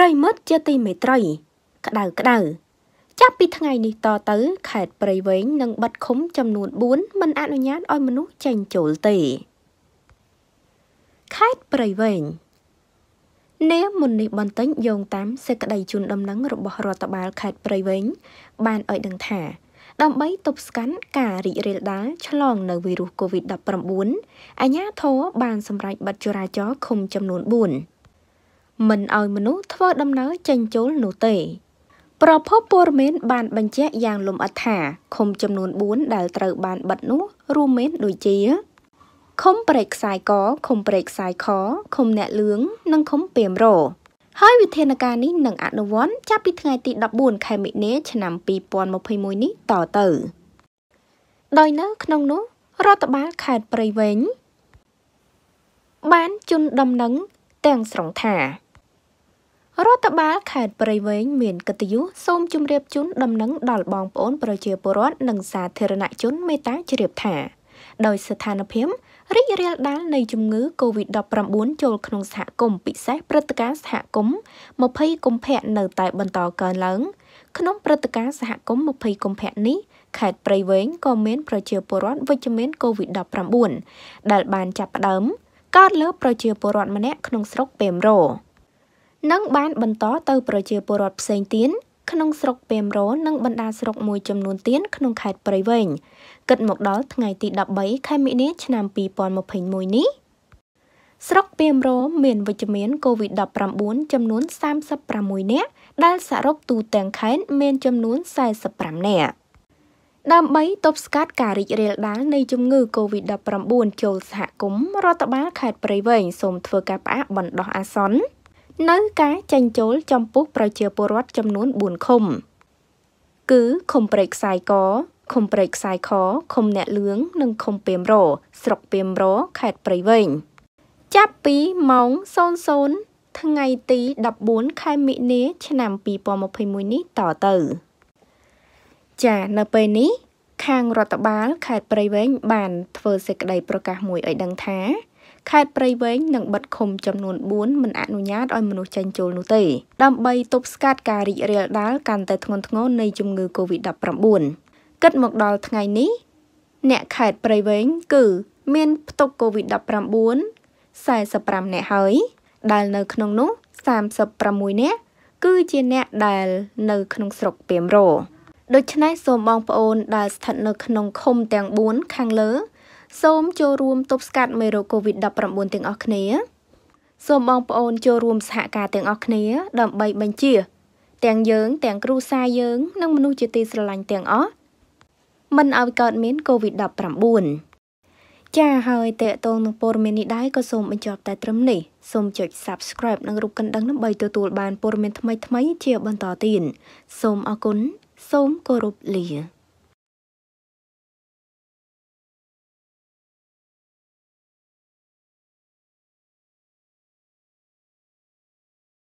ប្រិមិត្តជាទីមេត្រីក្តៅក្តៅចាប់ពីថ្ងៃនេះតទៅខេត្តព្រៃវែងនឹងបិទឃុំចំនួន4មិនអនុញ្ញាតឲ្យមនុស្សចេញចូលទេខេត្តព្រៃវែងនាមមុននេះបន្តិចយោងតាមសេចក្តីជូនដំណឹងរបស់រដ្ឋបាលខេត្តព្រៃវែងបានឲ្យដឹងថាដើម្បីទប់ស្កាត់ការរីករាលដាលឆ្លងនៅវីរុស COVID-19 អាជ្ញាធរបានសម្រេចបិទចរាចរណ៍ឃុំចំនួន4មិនឲ្យមនុស្សធ្វើដំណើរចេញចូលនោះទេ ប្រភពព័ត៌មានបានបញ្ជាក់យ៉ាងលម្អិតថាឃុំចំនួន4ដែលត្រូវ បានបិទនោះរួមមានដូចជាឃុំព្រែកខ្សាយកឃុំព្រែកខ្សាយខឃុំអ្នកលឿងនិងឃុំពីមរហើយវិធានការនេះនឹងអនុវត្តចាប់ពីថ្ងៃទី14ខែមិនិនាឆ្នាំ2021នេះតទៅដោយនៅក្នុងនោះ រដ្ឋបាលខេត្តព្រៃវែងបានជន់ដំណឹងទាំងស្រុងថារដ្ឋបាលខេត្តព្រៃវែងមានកិត្តិយសសូមជម្រាបជូនដំណឹងដល់បងប្អូនប្រជាពលរដ្ឋនិងសាធារណជនមេត្តាជ្រាបថាដោយស្ថានភាពរីករាលដាលនៃជំងឺ Covid-19 ចូលក្នុងសហគមន៍ពិសេសព្រឹត្តិការណ៍សហគមន៍20កុម្ភៈនៅតែបន្តកើនឡើង ក្នុងព្រឹត្តិការណ៍សហគមន៍20កុម្ភៈនេះខេត្តព្រៃវែងក៏មានប្រជាពលរដ្ឋវិជ្ជមាន Covid-19 ដែលបានចាប់ផ្ដើមកើតលើប្រជាពលរដ្ឋម្នាក់ក្នុងស្រុកពេមរ៉ូនិងបានបន្តទៅប្រជាពលរដ្ឋផ្សេងទៀតក្នុងស្រុកពេមរោនិងបណ្ដាស្រុកមួយចំនួនទៀតក្នុងខេត្តព្រៃវែងគិតមកដល់ថ្ងៃទី13ខែមីនាឆ្នាំ2021នេះស្រុកពេមរោមានវិជ្ជមាន COVID-19 ចំនួន36នាក់ដែលសរុបទូទាំងខេត្តមានចំនួន45នាក់ដើម្បីទប់ស្កាត់ការរីករាលដាលនៃជំងឺ COVID-19 ចូលសហគមន៍រដ្ឋបាលខេត្តព្រៃវែងសូមធ្វើការផ្អាកបណ្ដោះអាសន្ននៅការចេញចូលចំពោះប្រជាពលរដ្ឋចំនួន4ឃុំគឺឃុំព្រែកខ្សាយកឃុំព្រែកខ្សាយខឃុំអ្នកលឿងនិងឃុំពេមរស្រុកពេមរខេត្តព្រៃវែងចាប់ពីម៉ោង00ថ្ងៃទី14ខែមិនិនាឆ្នាំ2021នេះតទៅ ចានៅពេលនេះ ខាងរដ្ឋបាលខេត្តព្រៃវែងបានធ្វើសេចក្តីប្រកាសមួយឲ្យដឹងថាខេត្តព្រៃវែងនិងបិទឃុំចំនួន4មិនអនុញ្ញាតឲ្យមនុស្សចេញចូលនោះទេដើម្បីទប់ស្កាត់ការរីករាលដាលកាន់តែធ្ងន់ធ្ងរនៃជំងឺ Covid-19 គិតមកដល់ថ្ងៃនេះអ្នកខេត្តព្រៃវែងគឺមានផ្ទុក Covid-19 45អ្នកហើយ ដែលនៅក្នុងនោះ36អ្នក គឺជាអ្នកដែលនៅក្នុងស្រុកពីមរោដូច្នេះសូមបងប្អូនដែលស្ថិតនៅក្នុងឃុំទាំង4ខាងលើសូមចូលរួមទប់ស្កាត់មេរោគ COVID-19 ទាំងអស់គ្នាសូមបងប្អូនចូលរួមសហការទាំងអស់គ្នាដើម្បីបញ្ជាទាំងយើងទាំងគ្រួសារយើងនិងមនុស្សជាទីស្រឡាញ់ទាំងអស់មិនឲ្យកើតមាន COVID-19 ចាហើយតេតងនឹងព័ត៌មាននេះដែរក៏សូមបញ្ចប់តែត្រឹមនេះសូមចុច Subscribe និងរូបកណ្ដឹងដើម្បីទទួលបានព័ត៌មានថ្មីៗជាបន្តទៀតសូមអរគុណសូមគោរពលា